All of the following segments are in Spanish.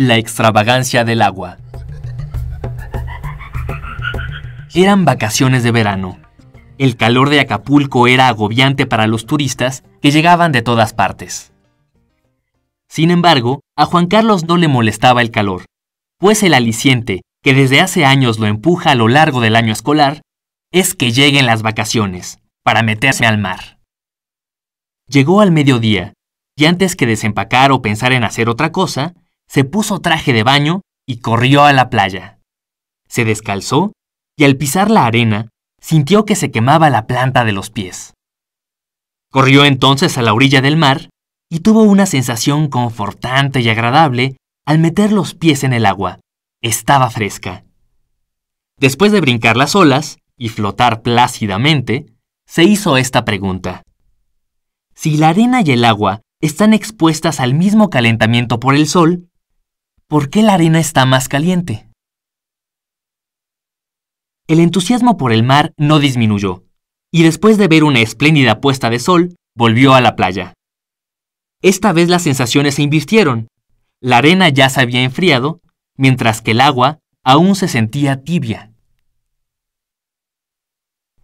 la extravagancia del agua. Eran vacaciones de verano. El calor de Acapulco era agobiante para los turistas que llegaban de todas partes. Sin embargo, a Juan Carlos no le molestaba el calor, pues el aliciente que desde hace años lo empuja a lo largo del año escolar es que lleguen las vacaciones, para meterse al mar. Llegó al mediodía, y antes que desempacar o pensar en hacer otra cosa, se puso traje de baño y corrió a la playa. Se descalzó y al pisar la arena sintió que se quemaba la planta de los pies. Corrió entonces a la orilla del mar y tuvo una sensación confortante y agradable al meter los pies en el agua. Estaba fresca. Después de brincar las olas y flotar plácidamente, se hizo esta pregunta. Si la arena y el agua están expuestas al mismo calentamiento por el sol, ¿Por qué la arena está más caliente? El entusiasmo por el mar no disminuyó, y después de ver una espléndida puesta de sol, volvió a la playa. Esta vez las sensaciones se invirtieron. La arena ya se había enfriado, mientras que el agua aún se sentía tibia.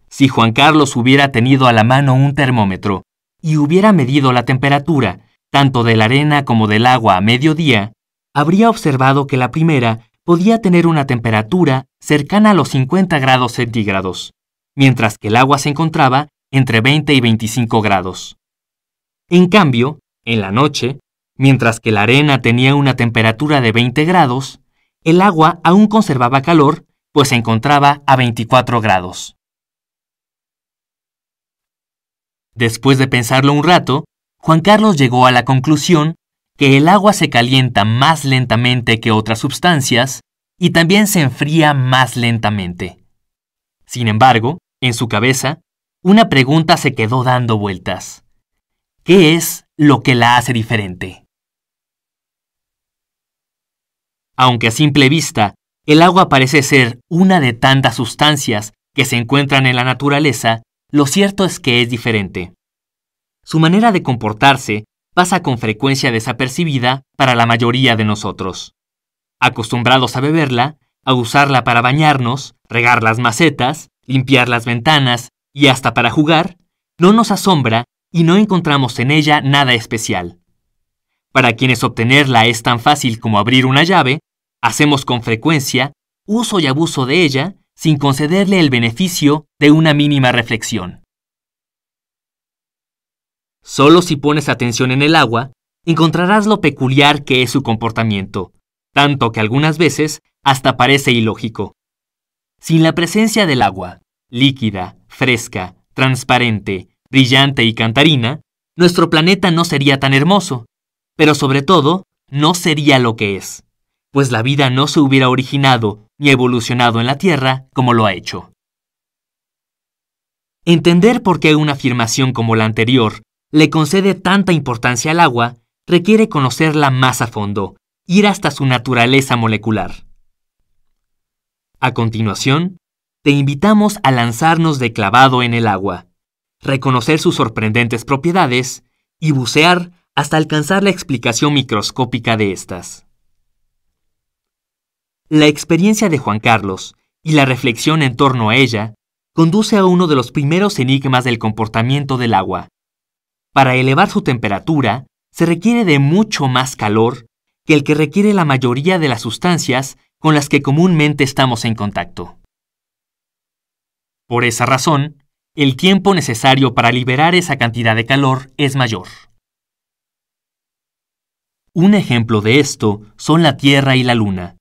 Si Juan Carlos hubiera tenido a la mano un termómetro y hubiera medido la temperatura, tanto de la arena como del agua a mediodía, habría observado que la primera podía tener una temperatura cercana a los 50 grados centígrados, mientras que el agua se encontraba entre 20 y 25 grados. En cambio, en la noche, mientras que la arena tenía una temperatura de 20 grados, el agua aún conservaba calor, pues se encontraba a 24 grados. Después de pensarlo un rato, Juan Carlos llegó a la conclusión que el agua se calienta más lentamente que otras sustancias y también se enfría más lentamente. Sin embargo, en su cabeza, una pregunta se quedó dando vueltas. ¿Qué es lo que la hace diferente? Aunque a simple vista, el agua parece ser una de tantas sustancias que se encuentran en la naturaleza, lo cierto es que es diferente. Su manera de comportarse pasa con frecuencia desapercibida para la mayoría de nosotros. Acostumbrados a beberla, a usarla para bañarnos, regar las macetas, limpiar las ventanas y hasta para jugar, no nos asombra y no encontramos en ella nada especial. Para quienes obtenerla es tan fácil como abrir una llave, hacemos con frecuencia uso y abuso de ella sin concederle el beneficio de una mínima reflexión. Solo si pones atención en el agua, encontrarás lo peculiar que es su comportamiento, tanto que algunas veces hasta parece ilógico. Sin la presencia del agua, líquida, fresca, transparente, brillante y cantarina, nuestro planeta no sería tan hermoso, pero sobre todo, no sería lo que es, pues la vida no se hubiera originado ni evolucionado en la Tierra como lo ha hecho. Entender por qué una afirmación como la anterior le concede tanta importancia al agua, requiere conocerla más a fondo, ir hasta su naturaleza molecular. A continuación, te invitamos a lanzarnos de clavado en el agua, reconocer sus sorprendentes propiedades y bucear hasta alcanzar la explicación microscópica de estas. La experiencia de Juan Carlos y la reflexión en torno a ella conduce a uno de los primeros enigmas del comportamiento del agua, para elevar su temperatura, se requiere de mucho más calor que el que requiere la mayoría de las sustancias con las que comúnmente estamos en contacto. Por esa razón, el tiempo necesario para liberar esa cantidad de calor es mayor. Un ejemplo de esto son la Tierra y la Luna.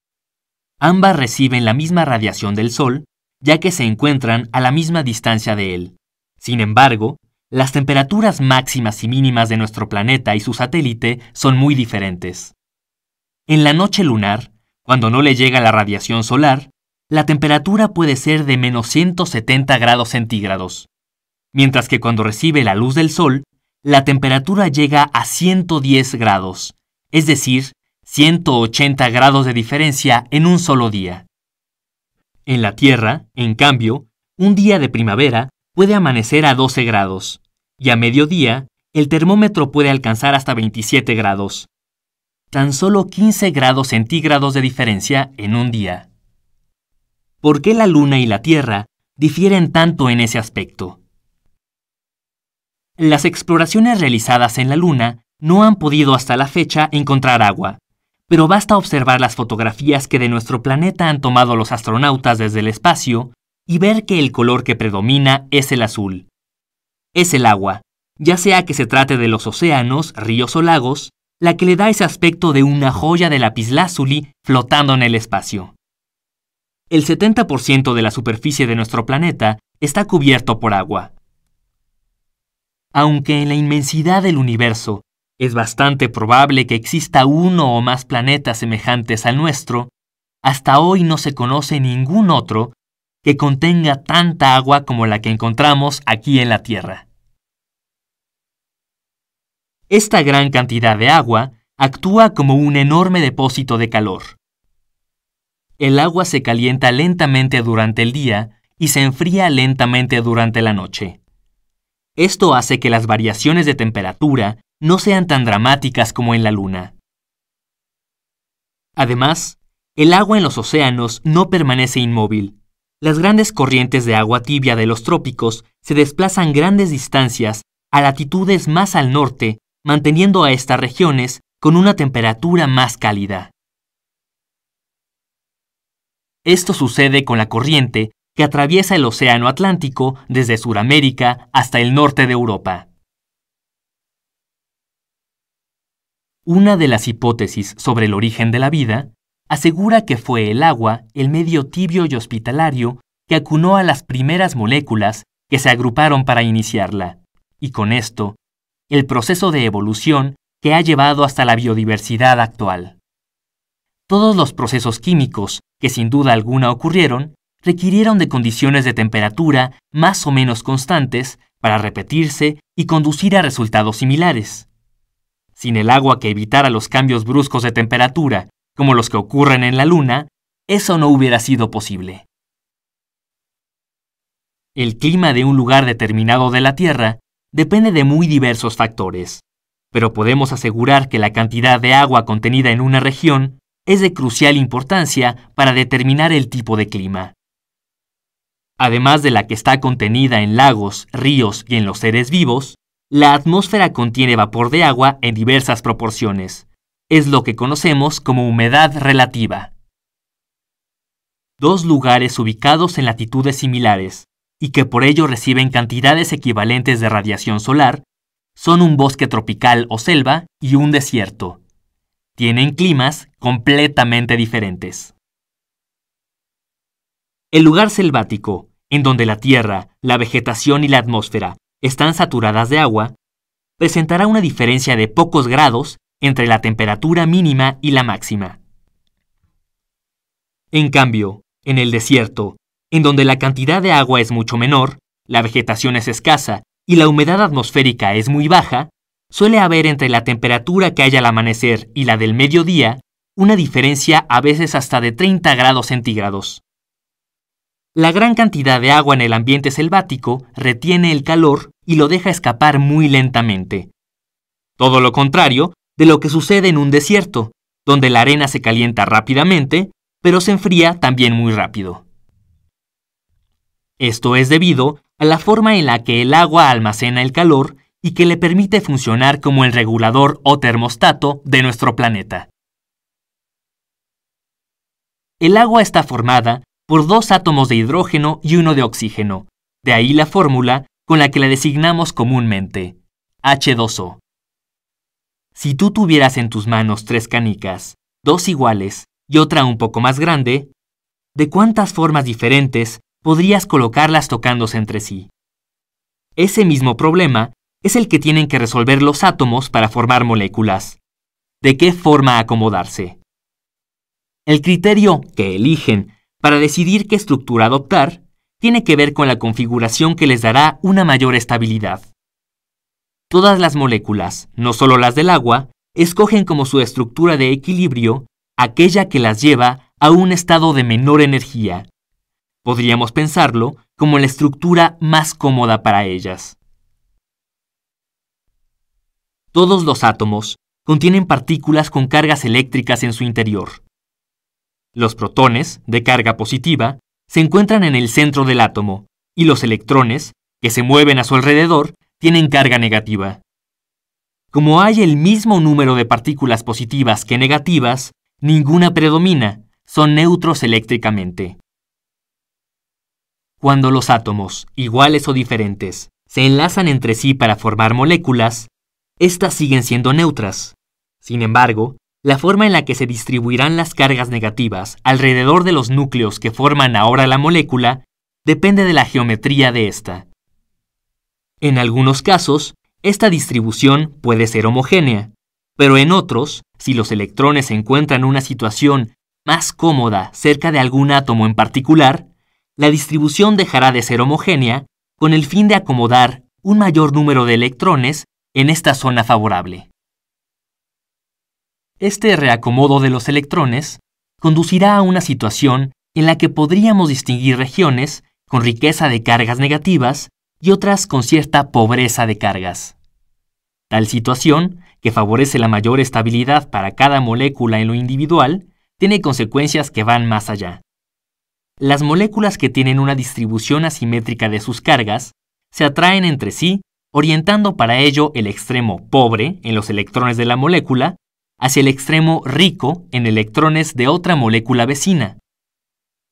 Ambas reciben la misma radiación del Sol, ya que se encuentran a la misma distancia de él. Sin embargo, las temperaturas máximas y mínimas de nuestro planeta y su satélite son muy diferentes. En la noche lunar, cuando no le llega la radiación solar, la temperatura puede ser de menos 170 grados centígrados, mientras que cuando recibe la luz del sol, la temperatura llega a 110 grados, es decir, 180 grados de diferencia en un solo día. En la Tierra, en cambio, un día de primavera puede amanecer a 12 grados, y a mediodía el termómetro puede alcanzar hasta 27 grados. Tan solo 15 grados centígrados de diferencia en un día. ¿Por qué la Luna y la Tierra difieren tanto en ese aspecto? Las exploraciones realizadas en la Luna no han podido hasta la fecha encontrar agua, pero basta observar las fotografías que de nuestro planeta han tomado los astronautas desde el espacio y ver que el color que predomina es el azul, es el agua, ya sea que se trate de los océanos, ríos o lagos, la que le da ese aspecto de una joya de lapislázuli flotando en el espacio. El 70% de la superficie de nuestro planeta está cubierto por agua. Aunque en la inmensidad del universo es bastante probable que exista uno o más planetas semejantes al nuestro, hasta hoy no se conoce ningún otro que contenga tanta agua como la que encontramos aquí en la Tierra. Esta gran cantidad de agua actúa como un enorme depósito de calor. El agua se calienta lentamente durante el día y se enfría lentamente durante la noche. Esto hace que las variaciones de temperatura no sean tan dramáticas como en la Luna. Además, el agua en los océanos no permanece inmóvil, las grandes corrientes de agua tibia de los trópicos se desplazan grandes distancias a latitudes más al norte, manteniendo a estas regiones con una temperatura más cálida. Esto sucede con la corriente que atraviesa el Océano Atlántico desde Sudamérica hasta el norte de Europa. Una de las hipótesis sobre el origen de la vida asegura que fue el agua el medio tibio y hospitalario que acunó a las primeras moléculas que se agruparon para iniciarla, y con esto, el proceso de evolución que ha llevado hasta la biodiversidad actual. Todos los procesos químicos que sin duda alguna ocurrieron requirieron de condiciones de temperatura más o menos constantes para repetirse y conducir a resultados similares. Sin el agua que evitara los cambios bruscos de temperatura como los que ocurren en la Luna, eso no hubiera sido posible. El clima de un lugar determinado de la Tierra depende de muy diversos factores, pero podemos asegurar que la cantidad de agua contenida en una región es de crucial importancia para determinar el tipo de clima. Además de la que está contenida en lagos, ríos y en los seres vivos, la atmósfera contiene vapor de agua en diversas proporciones, es lo que conocemos como humedad relativa. Dos lugares ubicados en latitudes similares y que por ello reciben cantidades equivalentes de radiación solar son un bosque tropical o selva y un desierto. Tienen climas completamente diferentes. El lugar selvático, en donde la tierra, la vegetación y la atmósfera están saturadas de agua, presentará una diferencia de pocos grados entre la temperatura mínima y la máxima. En cambio, en el desierto, en donde la cantidad de agua es mucho menor, la vegetación es escasa y la humedad atmosférica es muy baja, suele haber entre la temperatura que hay al amanecer y la del mediodía una diferencia a veces hasta de 30 grados centígrados. La gran cantidad de agua en el ambiente selvático retiene el calor y lo deja escapar muy lentamente. Todo lo contrario de lo que sucede en un desierto, donde la arena se calienta rápidamente, pero se enfría también muy rápido. Esto es debido a la forma en la que el agua almacena el calor y que le permite funcionar como el regulador o termostato de nuestro planeta. El agua está formada por dos átomos de hidrógeno y uno de oxígeno, de ahí la fórmula con la que la designamos comúnmente, H2O. Si tú tuvieras en tus manos tres canicas, dos iguales y otra un poco más grande, ¿de cuántas formas diferentes podrías colocarlas tocándose entre sí? Ese mismo problema es el que tienen que resolver los átomos para formar moléculas. ¿De qué forma acomodarse? El criterio que eligen para decidir qué estructura adoptar tiene que ver con la configuración que les dará una mayor estabilidad. Todas las moléculas, no solo las del agua, escogen como su estructura de equilibrio aquella que las lleva a un estado de menor energía. Podríamos pensarlo como la estructura más cómoda para ellas. Todos los átomos contienen partículas con cargas eléctricas en su interior. Los protones, de carga positiva, se encuentran en el centro del átomo, y los electrones, que se mueven a su alrededor, tienen carga negativa. Como hay el mismo número de partículas positivas que negativas, ninguna predomina, son neutros eléctricamente. Cuando los átomos, iguales o diferentes, se enlazan entre sí para formar moléculas, éstas siguen siendo neutras. Sin embargo, la forma en la que se distribuirán las cargas negativas alrededor de los núcleos que forman ahora la molécula depende de la geometría de ésta. En algunos casos, esta distribución puede ser homogénea, pero en otros, si los electrones encuentran una situación más cómoda cerca de algún átomo en particular, la distribución dejará de ser homogénea con el fin de acomodar un mayor número de electrones en esta zona favorable. Este reacomodo de los electrones conducirá a una situación en la que podríamos distinguir regiones con riqueza de cargas negativas y otras con cierta pobreza de cargas. Tal situación, que favorece la mayor estabilidad para cada molécula en lo individual, tiene consecuencias que van más allá. Las moléculas que tienen una distribución asimétrica de sus cargas se atraen entre sí, orientando para ello el extremo pobre en los electrones de la molécula hacia el extremo rico en electrones de otra molécula vecina.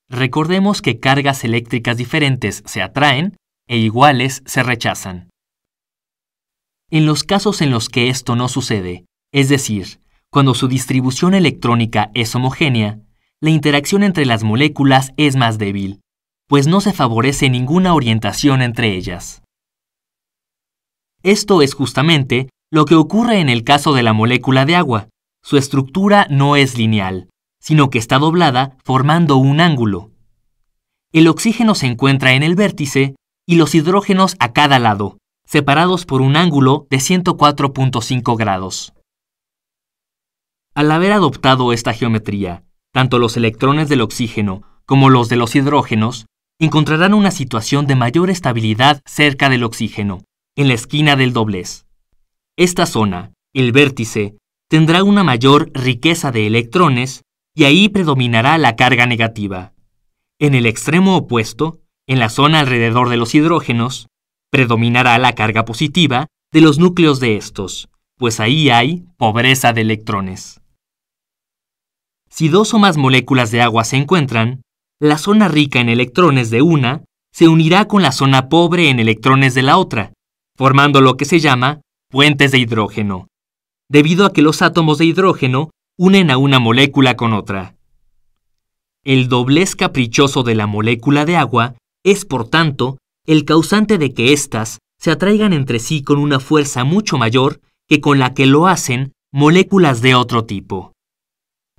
Recordemos que cargas eléctricas diferentes se atraen e iguales se rechazan. En los casos en los que esto no sucede, es decir, cuando su distribución electrónica es homogénea, la interacción entre las moléculas es más débil, pues no se favorece ninguna orientación entre ellas. Esto es justamente lo que ocurre en el caso de la molécula de agua. Su estructura no es lineal, sino que está doblada formando un ángulo. El oxígeno se encuentra en el vértice y los hidrógenos a cada lado, separados por un ángulo de 104.5 grados. Al haber adoptado esta geometría, tanto los electrones del oxígeno como los de los hidrógenos encontrarán una situación de mayor estabilidad cerca del oxígeno, en la esquina del doblez. Esta zona, el vértice, tendrá una mayor riqueza de electrones y ahí predominará la carga negativa. En el extremo opuesto, en la zona alrededor de los hidrógenos, predominará la carga positiva de los núcleos de estos, pues ahí hay pobreza de electrones. Si dos o más moléculas de agua se encuentran, la zona rica en electrones de una se unirá con la zona pobre en electrones de la otra, formando lo que se llama puentes de hidrógeno, debido a que los átomos de hidrógeno unen a una molécula con otra. El doblez caprichoso de la molécula de agua es, por tanto, el causante de que éstas se atraigan entre sí con una fuerza mucho mayor que con la que lo hacen moléculas de otro tipo.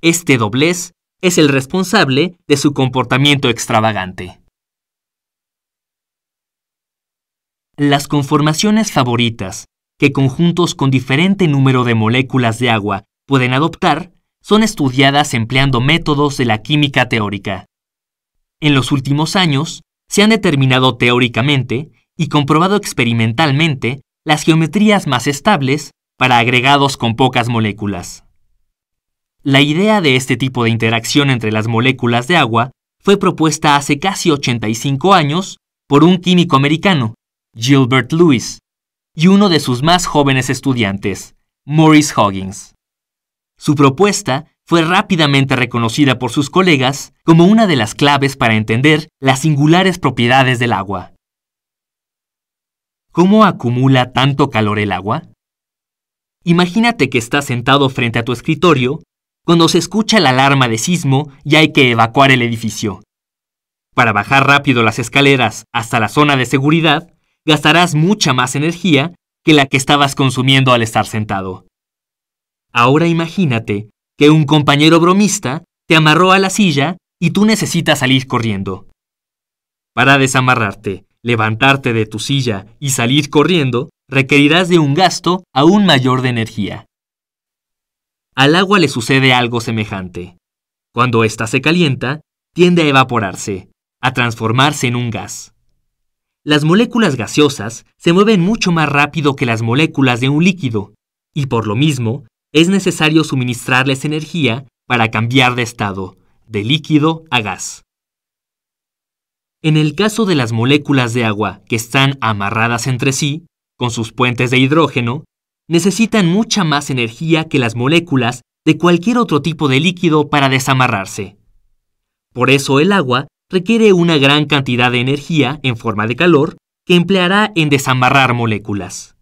Este doblez es el responsable de su comportamiento extravagante. Las conformaciones favoritas que conjuntos con diferente número de moléculas de agua pueden adoptar son estudiadas empleando métodos de la química teórica. En los últimos años, se han determinado teóricamente y comprobado experimentalmente las geometrías más estables para agregados con pocas moléculas. La idea de este tipo de interacción entre las moléculas de agua fue propuesta hace casi 85 años por un químico americano, Gilbert Lewis, y uno de sus más jóvenes estudiantes, Maurice Hoggins. Su propuesta fue rápidamente reconocida por sus colegas como una de las claves para entender las singulares propiedades del agua. ¿Cómo acumula tanto calor el agua? Imagínate que estás sentado frente a tu escritorio cuando se escucha la alarma de sismo y hay que evacuar el edificio. Para bajar rápido las escaleras hasta la zona de seguridad, gastarás mucha más energía que la que estabas consumiendo al estar sentado. Ahora imagínate que un compañero bromista te amarró a la silla y tú necesitas salir corriendo. Para desamarrarte, levantarte de tu silla y salir corriendo, requerirás de un gasto aún mayor de energía. Al agua le sucede algo semejante. Cuando ésta se calienta, tiende a evaporarse, a transformarse en un gas. Las moléculas gaseosas se mueven mucho más rápido que las moléculas de un líquido, y por lo mismo es necesario suministrarles energía para cambiar de estado, de líquido a gas. En el caso de las moléculas de agua que están amarradas entre sí, con sus puentes de hidrógeno, necesitan mucha más energía que las moléculas de cualquier otro tipo de líquido para desamarrarse. Por eso el agua requiere una gran cantidad de energía en forma de calor que empleará en desamarrar moléculas.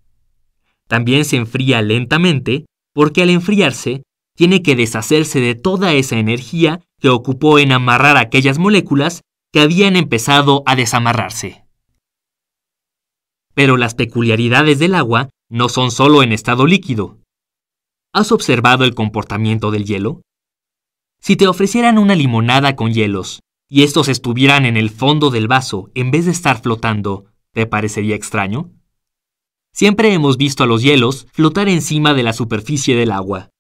También se enfría lentamente porque al enfriarse, tiene que deshacerse de toda esa energía que ocupó en amarrar aquellas moléculas que habían empezado a desamarrarse. Pero las peculiaridades del agua no son solo en estado líquido. ¿Has observado el comportamiento del hielo? Si te ofrecieran una limonada con hielos y estos estuvieran en el fondo del vaso en vez de estar flotando, ¿te parecería extraño? Siempre hemos visto a los hielos flotar encima de la superficie del agua.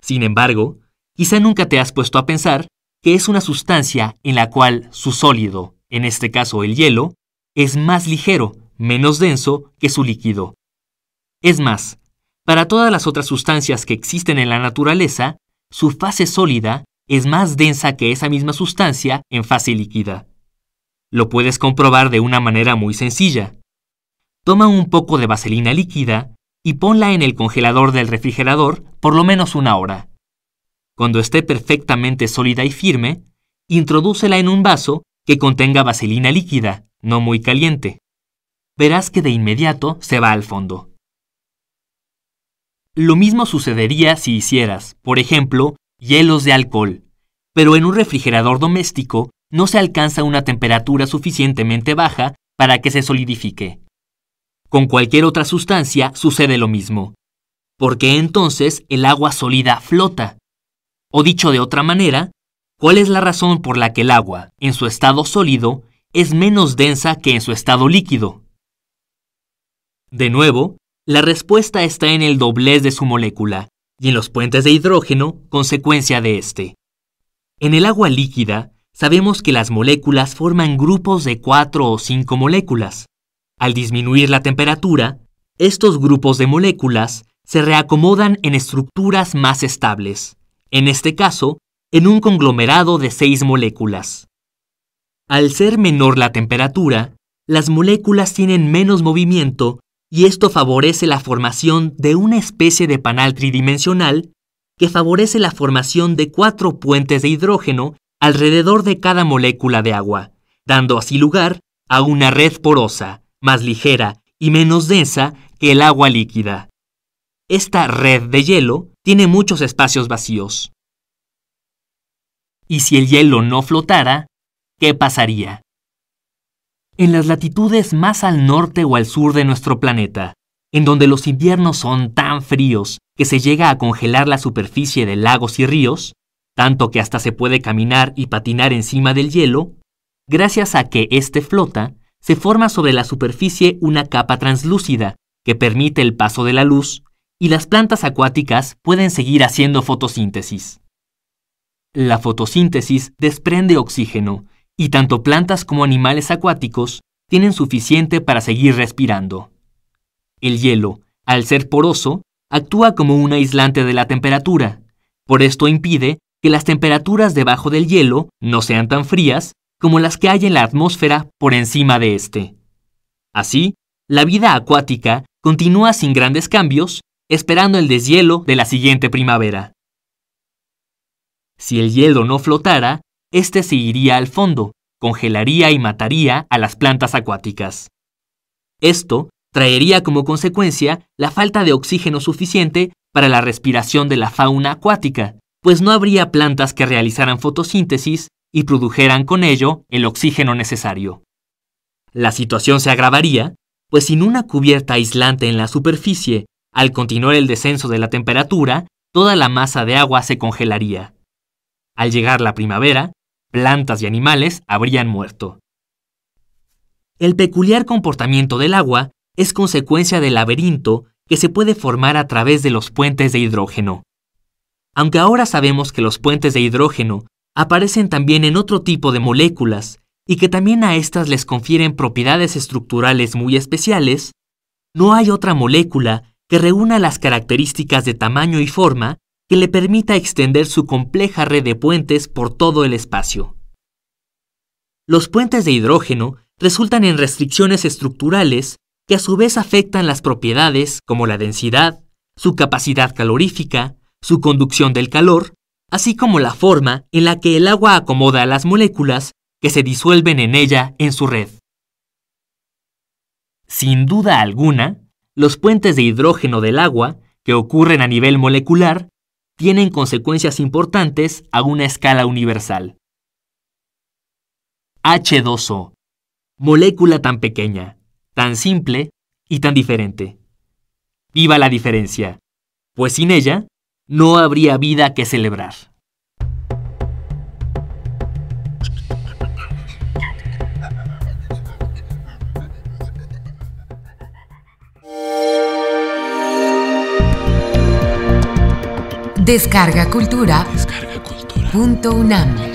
Sin embargo, quizá nunca te has puesto a pensar que es una sustancia en la cual su sólido, en este caso el hielo, es más ligero, menos denso que su líquido. Es más, para todas las otras sustancias que existen en la naturaleza, su fase sólida es más densa que esa misma sustancia en fase líquida. Lo puedes comprobar de una manera muy sencilla. Toma un poco de vaselina líquida y ponla en el congelador del refrigerador por lo menos una hora. Cuando esté perfectamente sólida y firme, introdúcela en un vaso que contenga vaselina líquida, no muy caliente. Verás que de inmediato se va al fondo. Lo mismo sucedería si hicieras, por ejemplo, hielos de alcohol, pero en un refrigerador doméstico no se alcanza una temperatura suficientemente baja para que se solidifique. Con cualquier otra sustancia sucede lo mismo, porque entonces el agua sólida flota. O dicho de otra manera, ¿cuál es la razón por la que el agua, en su estado sólido, es menos densa que en su estado líquido? De nuevo, la respuesta está en el doblez de su molécula y en los puentes de hidrógeno, consecuencia de este. En el agua líquida, sabemos que las moléculas forman grupos de cuatro o cinco moléculas. Al disminuir la temperatura, estos grupos de moléculas se reacomodan en estructuras más estables, en este caso, en un conglomerado de seis moléculas. Al ser menor la temperatura, las moléculas tienen menos movimiento y esto favorece la formación de una especie de panal tridimensional que favorece la formación de cuatro puentes de hidrógeno alrededor de cada molécula de agua, dando así lugar a una red porosa, más ligera y menos densa que el agua líquida. Esta red de hielo tiene muchos espacios vacíos. ¿Y si el hielo no flotara, qué pasaría? En las latitudes más al norte o al sur de nuestro planeta, en donde los inviernos son tan fríos que se llega a congelar la superficie de lagos y ríos, tanto que hasta se puede caminar y patinar encima del hielo, gracias a que éste flota, se forma sobre la superficie una capa translúcida que permite el paso de la luz y las plantas acuáticas pueden seguir haciendo fotosíntesis. La fotosíntesis desprende oxígeno y tanto plantas como animales acuáticos tienen suficiente para seguir respirando. El hielo, al ser poroso, actúa como un aislante de la temperatura. Por esto impide que las temperaturas debajo del hielo no sean tan frías como las que hay en la atmósfera por encima de este. Así, la vida acuática continúa sin grandes cambios, esperando el deshielo de la siguiente primavera. Si el hielo no flotara, este se iría al fondo, congelaría y mataría a las plantas acuáticas. Esto traería como consecuencia la falta de oxígeno suficiente para la respiración de la fauna acuática, pues no habría plantas que realizaran fotosíntesis y produjeran con ello el oxígeno necesario. La situación se agravaría, pues sin una cubierta aislante en la superficie, al continuar el descenso de la temperatura, toda la masa de agua se congelaría. Al llegar la primavera, plantas y animales habrían muerto. El peculiar comportamiento del agua es consecuencia del laberinto que se puede formar a través de los puentes de hidrógeno. Aunque ahora sabemos que los puentes de hidrógeno aparecen también en otro tipo de moléculas y que también a estas les confieren propiedades estructurales muy especiales, no hay otra molécula que reúna las características de tamaño y forma que le permita extender su compleja red de puentes por todo el espacio. Los puentes de hidrógeno resultan en restricciones estructurales que a su vez afectan las propiedades como la densidad, su capacidad calorífica, su conducción del calor así como la forma en la que el agua acomoda a las moléculas que se disuelven en ella en su red. Sin duda alguna, los puentes de hidrógeno del agua que ocurren a nivel molecular tienen consecuencias importantes a una escala universal. H2O. Molécula tan pequeña, tan simple y tan diferente. Viva la diferencia, pues sin ella no habría vida que celebrar. Descarga Cultura. Descarga cultura. Punto UNAM.